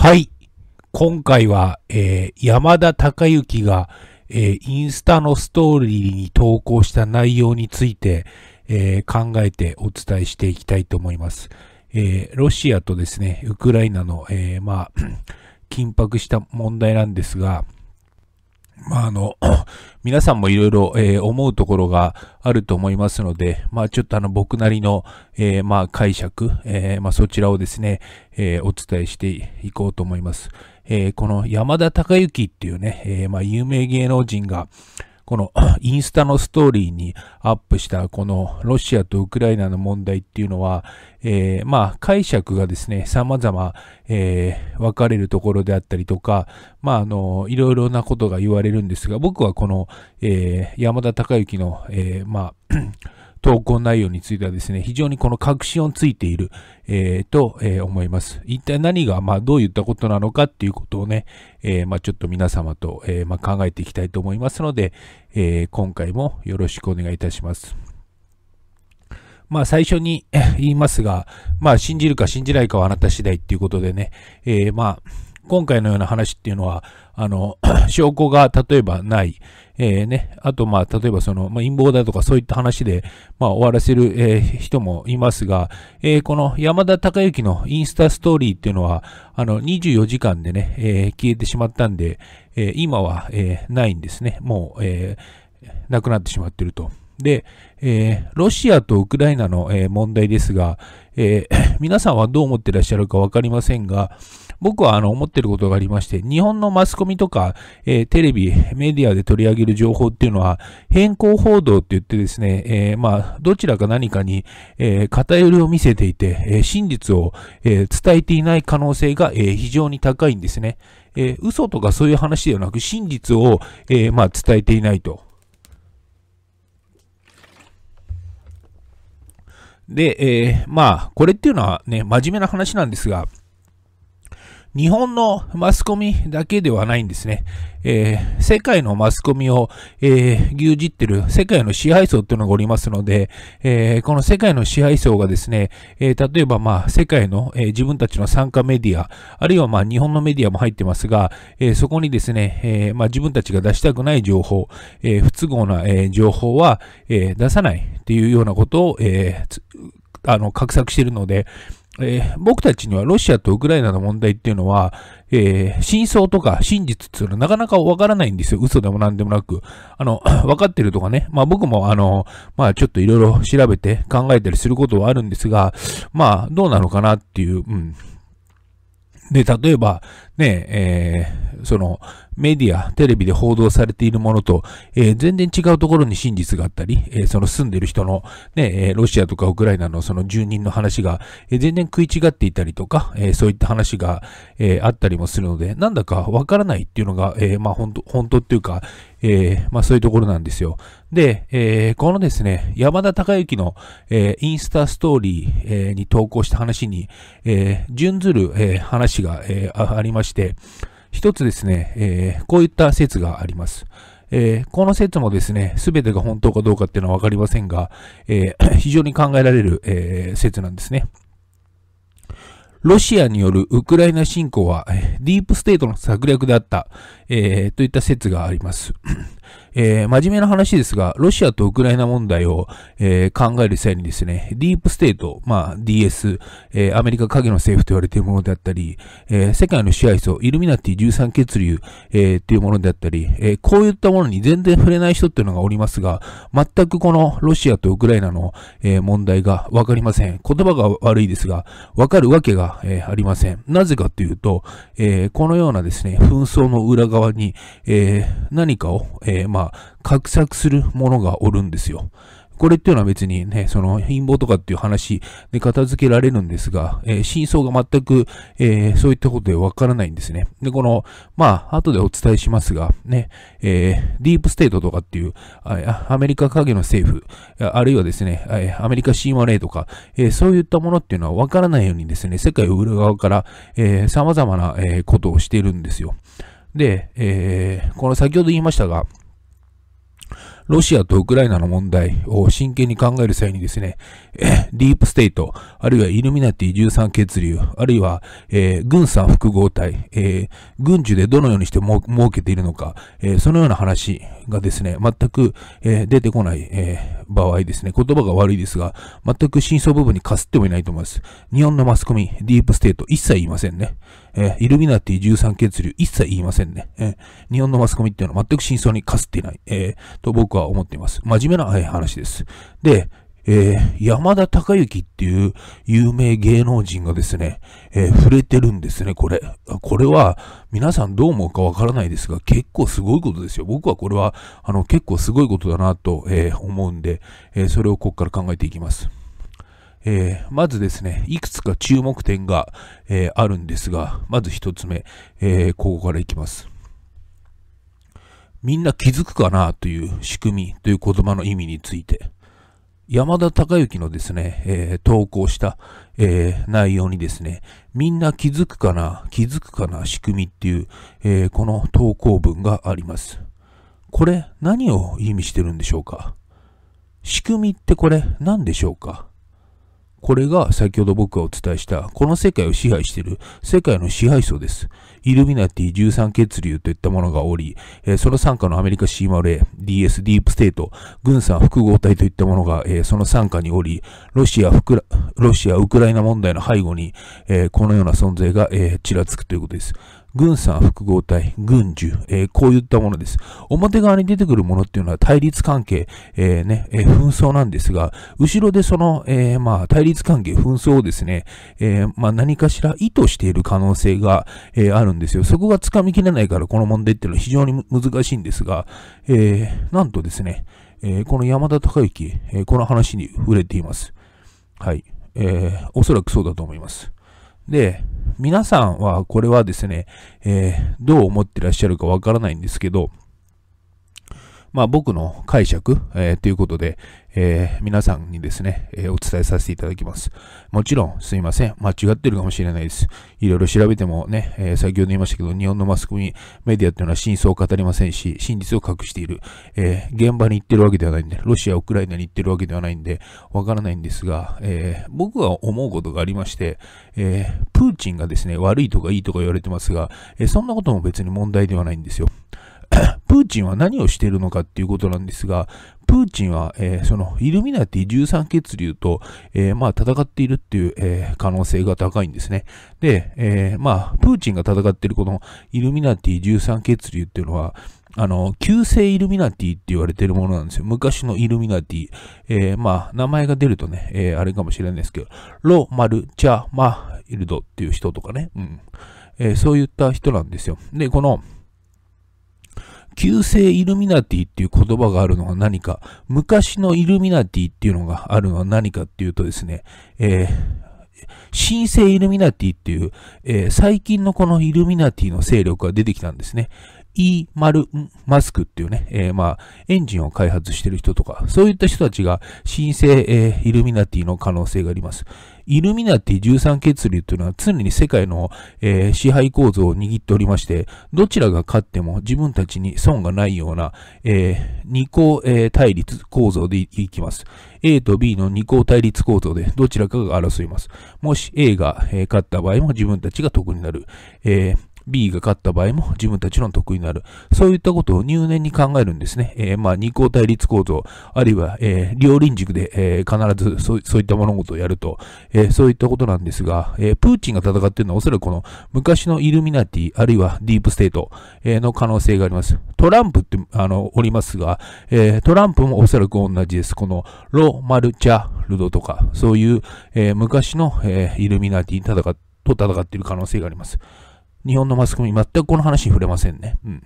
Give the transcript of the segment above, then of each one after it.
はい。今回は、えー、山田孝之が、えー、インスタのストーリーに投稿した内容について、えー、考えてお伝えしていきたいと思います。えロシアとですね、ウクライナの、えまあ、緊迫した問題なんですが、まあ、あの、皆さんもいろいろ、え思うところがあると思いますので、まあ、ちょっとあの、僕なりの、えー、まあ、解釈、えー、まあ、そちらをですね、えお伝えしていこうと思います。えこの山田孝之っていうね、えまあ、有名芸能人が、この インスタのストーリーにアップしたこのロシアとウクライナの問題っていうのは、えー、まあ解釈がですね、様々、えー、分かれるところであったりとか、まああの、いろいろなことが言われるんですが、僕はこの、えー、山田孝之の、えー、まあ 投稿内容についてはですね、非常にこの確信をついている、えと、え思います。一体何が、まあ、どういったことなのかっていうことをね、えまあ、ちょっと皆様と、えまあ、考えていきたいと思いますので、え今回もよろしくお願いいたします。まあ最初に言いますが、まあ信じるか信じないかはあなた次第っていうことでね、えまあ今回のような話っていうのは、あの、証拠が例えばない、えー、ね、あと、まあ、例えばその、まあ、陰謀だとかそういった話で、まあ、終わらせる、えー、人もいますが、えー、この山田孝之のインスタストーリーっていうのは、あの、24時間でね、えー、消えてしまったんで、えー、今は、えー、ないんですね。もう、えー、なくなってしまってると。で、えー、ロシアとウクライナの、えー、問題ですが、えー、皆さんはどう思ってらっしゃるかわかりませんが、僕はあの思ってることがありまして、日本のマスコミとか、えー、テレビ、メディアで取り上げる情報っていうのは、変更報道って言ってですね、えー、まあ、どちらか何かに、えー、偏りを見せていて、え真実を、え伝えていない可能性が、え非常に高いんですね。え嘘とかそういう話ではなく、真実を、えまあ、伝えていないと。で、えー、まあ、これっていうのはね、真面目な話なんですが、日本のマスコミだけではないんですね。えー、世界のマスコミを、えー、牛耳ってる世界の支配層っていうのがおりますので、えー、この世界の支配層がですね、え例えばまあ世界の、え自分たちの参加メディア、あるいはまあ日本のメディアも入ってますが、えそこにですね、えまあ自分たちが出したくない情報、え不都合な、え情報は、え出さないっていうようなことを、えあの、画策しているので、えー、僕たちにはロシアとウクライナの問題っていうのは、えー、真相とか真実っていうのはなかなかわからないんですよ。嘘でも何でもなく。あの、わかってるとかね。まあ僕もあの、まあちょっといろいろ調べて考えたりすることはあるんですが、まあどうなのかなっていう、うん。で、例えば、ねえ、えー、その、メディア、テレビで報道されているものと、えー、全然違うところに真実があったり、えー、その住んでる人の、ね、えロシアとかウクライナのその住人の話が、え全然食い違っていたりとか、えそういった話が、えあったりもするので、なんだかわからないっていうのが、えまあ本当、本当っていうか、えまあそういうところなんですよ。で、えこのですね、山田孝之の、えインスタストーリー、えに投稿した話に、え準ずる、え話が、えありました。して、一つですね、えー、こういった説があります。えー、この説もですね、すべてが本当かどうかっていうのはわかりませんが、えー、非常に考えられる、えー、説なんですね。ロシアによるウクライナ侵攻は、ディープステートの策略であった、えといった説があります。えー、真面目な話ですが、ロシアとウクライナ問題を、えー、考える際にですね、ディープステート、まあ DS、えー、アメリカ影の政府と言われているものであったり、え世界の支配層、イルミナティ13血流、えていうものであったり、えこういったものに全然触れない人っていうのがおりますが、全くこのロシアとウクライナの、え問題がわかりません。言葉が悪いですが、わかるわけが、えありません。なぜかというと、えこのようなですね、紛争の裏側に、え何かを、えまあ画策する者がおるんですよ。これっていうのは別にね、その陰謀とかっていう話で片付けられるんですが、えー、真相が全く、えー、そういったことでわからないんですね。で、この、まあ、後でお伝えしますが、ね、えー、ディープステートとかっていう、アメリカ影の政府、あるいはですね、アメリカ神話例とか、えそういったものっていうのはわからないようにですね、世界を裏側から、え様々な、えことをしているんですよ。で、えこの先ほど言いましたが、ロシアとウクライナの問題を真剣に考える際にですね、ディープステート、あるいはイルミナティ13血流、あるいは、えー、軍産複合体、えー、軍需でどのようにして儲けているのか、えー、そのような話がですね、全く、えー、出てこない、えー、場合ですね、言葉が悪いですが、全く真相部分にかすってもいないと思います。日本のマスコミ、ディープステート、一切言いませんね。えー、イルミナティ13血流、一切言いませんね。え日本のマスコミっていうのは全く真相にかすっていない、えと僕は思っています。真面目な、話です。で、えー、山田孝之っていう有名芸能人がですね、えー、触れてるんですね、これ。これは皆さんどう思うかわからないですが、結構すごいことですよ。僕はこれは、あの、結構すごいことだなと、えー、思うんで、えそれをここから考えていきます。えー、まずですね、いくつか注目点が、えー、あるんですが、まず1つ目、えー、ここからいきます。みんな気づくかなという仕組みという言葉の意味について。山田孝之のですね、えー、投稿した、えー、内容にですね、みんな気づくかな、気づくかな仕組みっていう、えー、この投稿文があります。これ何を意味してるんでしょうか仕組みってこれ何でしょうかこれが先ほど僕がお伝えした、この世界を支配している世界の支配層です。イルミナティ13血流といったものがおり、えー、その傘下のアメリカ CMRA、DS、ディープステート、軍産複合体といったものが、えー、その傘下におり、ロシア、ロシア、ウクライナ問題の背後に、えー、このような存在が、えちらつくということです。軍産複合体、軍需、えー、こういったものです。表側に出てくるものっていうのは対立関係、えー、ね、えー、紛争なんですが、後ろでその、えまあ、対立関係、紛争をですね、えまあ、何かしら意図している可能性が、えあるんですよ。そこが掴みきれないから、この問題っていうのは非常に難しいんですが、えなんとですね、えこの山田孝之、えこの話に触れています。はい。えおそらくそうだと思います。で、皆さんはこれはですね、えー、どう思ってらっしゃるかわからないんですけど、まあ、僕の解釈、えー、ということで、えー、皆さんにですね、えー、お伝えさせていただきます。もちろん、すいません。間違ってるかもしれないです。いろいろ調べてもね、えー、先ほど言いましたけど、日本のマスコミ、メディアっていうのは真相を語りませんし、真実を隠している。え現場に行ってるわけではないんで、ロシア、ウクライナに行ってるわけではないんで、わからないんですが、え僕は思うことがありまして、えプーチンがですね、悪いとかいいとか言われてますが、えそんなことも別に問題ではないんですよ。プーチンは何をしているのかっていうことなんですが、プーチンは、えー、そのイルミナティ13血流と、えー、まあ、戦っているっていう、えー、可能性が高いんですね。で、えまあ、プーチンが戦っているこのイルミナティ13血流っていうのは、あの、旧世イルミナティって言われてるものなんですよ。昔のイルミナティ。えまあ、名前が出るとね、えあれかもしれないですけど、ロ・マル・チャ・マ・イルドっていう人とかね、うん。えそういった人なんですよ。で、この、旧姓イルミナティっていう言葉があるのは何か、昔のイルミナティっていうのがあるのは何かっていうとですね、えー、新生イルミナティっていう、えー、最近のこのイルミナティの勢力が出てきたんですね。E 丸マスクっていうね、えー、まあ、エンジンを開発してる人とか、そういった人たちが新生、えー、イルミナティの可能性があります。イルミナティ13血流というのは常に世界の、えー、支配構造を握っておりまして、どちらが勝っても自分たちに損がないような、えー、二項、えー、対立構造でいきます。A と B の二項対立構造でどちらかが争います。もし A が、えー、勝った場合も自分たちが得になる。えー B が勝った場合も自分たちの得意になる。そういったことを入念に考えるんですね。えー、まあ、二項対立構造、あるいは、えー、両輪軸で、えー、必ずそうそういった物事をやると、えー、そういったことなんですが、えー、プーチンが戦っているのはおそらくこの昔のイルミナティ、あるいはディープステート、えー、の可能性があります。トランプって、あの、おりますが、えー、トランプもおそらく同じです。このロ・マルチャルドとか、そういう、えー、昔の、えー、イルミナティに戦と戦っている可能性があります。日本のマスコミ、全くこの話に触れませんね。うん。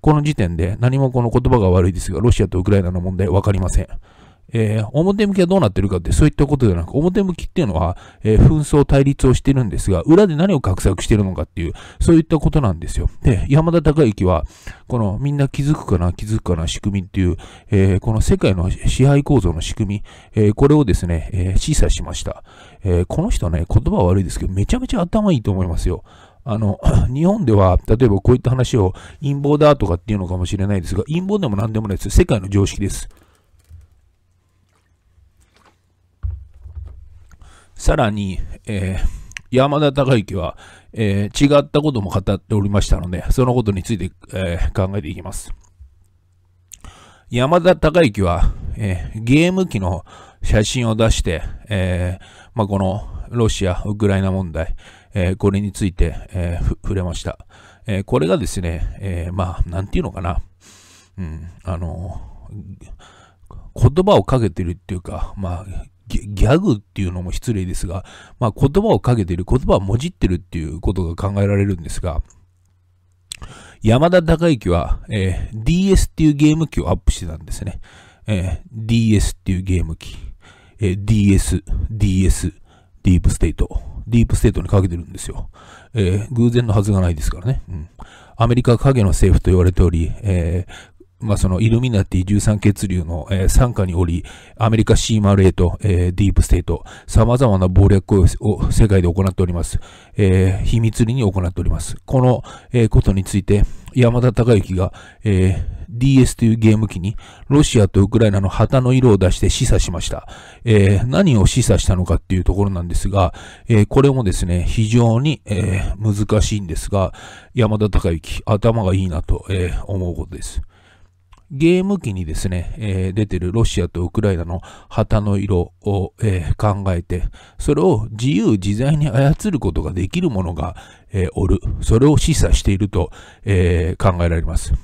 この時点で何もこの言葉が悪いですが、ロシアとウクライナの問題分かりません。えー、表向きはどうなってるかってそういったことではなく、表向きっていうのは、えー、紛争対立をしてるんですが、裏で何を画策してるのかっていう、そういったことなんですよ。で、山田孝之は、このみんな気づくかな、気づくかな仕組みっていう、えー、この世界の支配構造の仕組み、えこれをですね、え示唆しました。えこの人ね、言葉悪いですけど、めちゃめちゃ頭いいと思いますよ。あの、日本では、例えばこういった話を陰謀だとかっていうのかもしれないですが、陰謀でも何でもないです。世界の常識です。さらに、えー、山田孝之は、えー、違ったことも語っておりましたので、そのことについて、えー、考えていきます。山田孝之は、えー、ゲーム機の写真を出して、えーまあ、このロシア、ウクライナ問題、えー、これについて、えー、触れました。えー、これがですね、えまあ、なんていうのかな。うん、あの、言葉をかけてるっていうか、まあ、ギャグっていうのも失礼ですが、まあ、言葉をかけてる、言葉をもじってるっていうことが考えられるんですが、山田孝之は、えー、DS っていうゲーム機をアップしてたんですね。えー、DS っていうゲーム機、えー、DS、DS、ディープステートディープステートにかけてるんですよ。えー、偶然のはずがないですからね。うん。アメリカ影の政府と言われており、えーまあ、そのイルミナティ13血流の、えー、傘下におり、アメリカ CMRA と、えー、ディープステート、様々な暴略を世界で行っております。えー、秘密裏に行っております。この、えー、ことについて、山田孝之が、えー、DS というゲーム機にロシアとウクライナの旗の色を出して示唆しました。えー、何を示唆したのかっていうところなんですが、えー、これもですね、非常に、えー、難しいんですが、山田孝之、頭がいいなと、え思うことです。ゲーム機にですね、えー、出てるロシアとウクライナの旗の色を、えー、考えて、それを自由自在に操ることができるものが、えー、おる。それを示唆していると、え考えられます。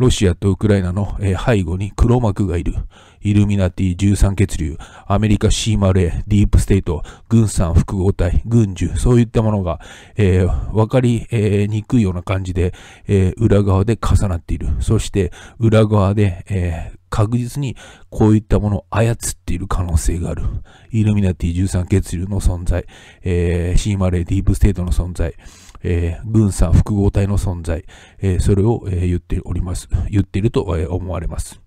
ロシアとウクライナの、え背後に黒幕がいる。イルミナティ13血流、アメリカ c レ a ディープステート、軍産複合体、軍需、そういったものが、えー、分かり、えー、にくいような感じで、え裏側で重なっている。そして裏側で、え確実にこういったものを操っている可能性がある。イルミナティ13血流の存在、えー、c レ a ディープステートの存在、えー、軍産複合体の存在、えー、それを、えー、言っております。言っていると、え思われます。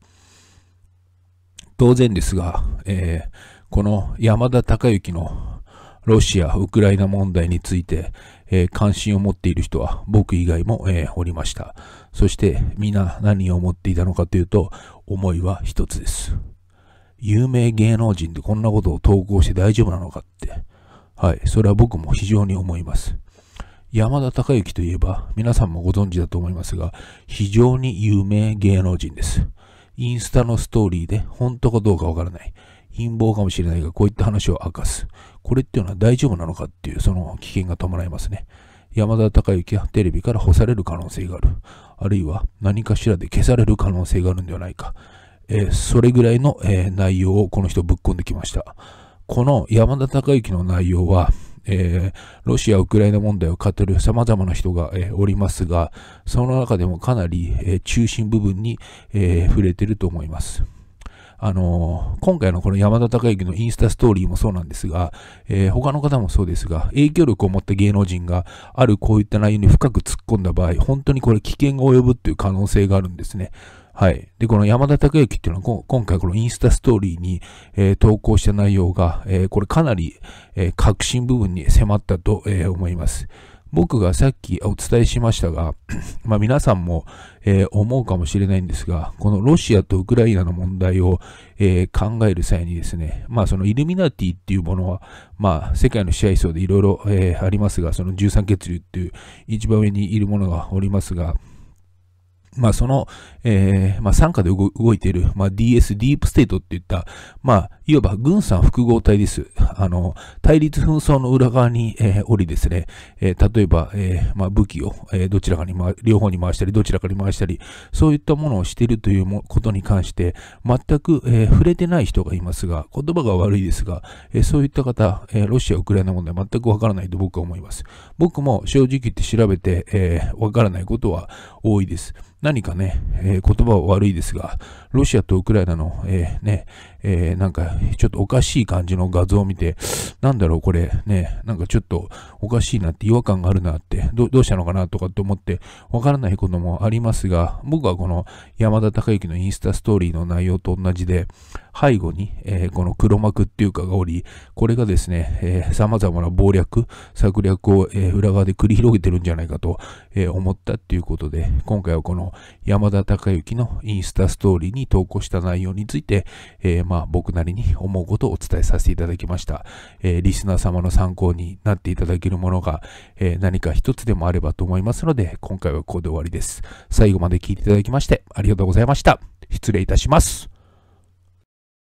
当然ですが、えこの山田孝之のロシア・ウクライナ問題について、え関心を持っている人は僕以外も、えおりました。そして皆何を思っていたのかというと、思いは一つです。有名芸能人でこんなことを投稿して大丈夫なのかって。はい、それは僕も非常に思います。山田孝之といえば、皆さんもご存知だと思いますが、非常に有名芸能人です。インスタのストーリーで、本当かどうかわからない。陰謀かもしれないが、こういった話を明かす。これっていうのは大丈夫なのかっていう、その危険が伴いますね。山田孝之はテレビから干される可能性がある。あるいは何かしらで消される可能性があるんではないか。えー、それぐらいの、えー、内容をこの人ぶっ込んできました。この山田孝之の内容は、えー、ロシア・ウクライナ問題を語る様々な人が、えー、おりますが、その中でもかなり、えー、中心部分に、え触れてると思います。あの今回のこの山田孝之のインスタストーリーもそうなんですが、えー、他の方もそうですが、影響力を持った芸能人があるこういった内容に深く突っ込んだ場合、本当にこれ危険が及ぶっていう可能性があるんですね。はい。で、この山田孝之っていうのは、今回このインスタストーリーに、えー、投稿した内容が、えー、これかなり、えー、核心部分に迫ったと、え思います。僕がさっきお伝えしましたが、まあ、皆さんも、え思うかもしれないんですが、このロシアとウクライナの問題を、え考える際にですね、まあそのイルミナティっていうものは、まあ世界の支配層でいろいろありますが、その13血流っていう一番上にいるものがおりますが、まあ、その、えー、まあ、参加で動いている、まあ、DS、ディープステートっていった、まあ、いわば軍産複合体です。あの、対立紛争の裏側に、えー、おりですね、えー、例えば、えー、まあ、武器を、えどちらかに、ま、両方に回したり、どちらかに回したり、そういったものをしているということに関して、全く、え触れてない人がいますが、言葉が悪いですが、えそういった方、えロシア、ウクライナ問題全くわからないと僕は思います。僕も正直言って調べて、えわからないことは多いです。何かね、え言葉は悪いですが、ロシアとウクライナの、えね、えー、なんかちょっとおかしい感じの画像を見て、なんだろうこれね、なんかちょっとおかしいなって違和感があるなってど、どうしたのかなとかって思ってわからないこともありますが、僕はこの山田孝之のインスタストーリーの内容と同じで、背後に、えー、この黒幕っていうかがおり、これがですね、え様々な謀略、策略を、えー、裏側で繰り広げてるんじゃないかと、え思ったっていうことで、今回はこの山田孝之のインスタストーリーに投稿した内容について、えまあ僕なりに思うことをお伝えさせていただきました。えリスナー様の参考になっていただけるものが、え何か一つでもあればと思いますので、今回はここで終わりです。最後まで聞いていただきましてありがとうございました。失礼いたします。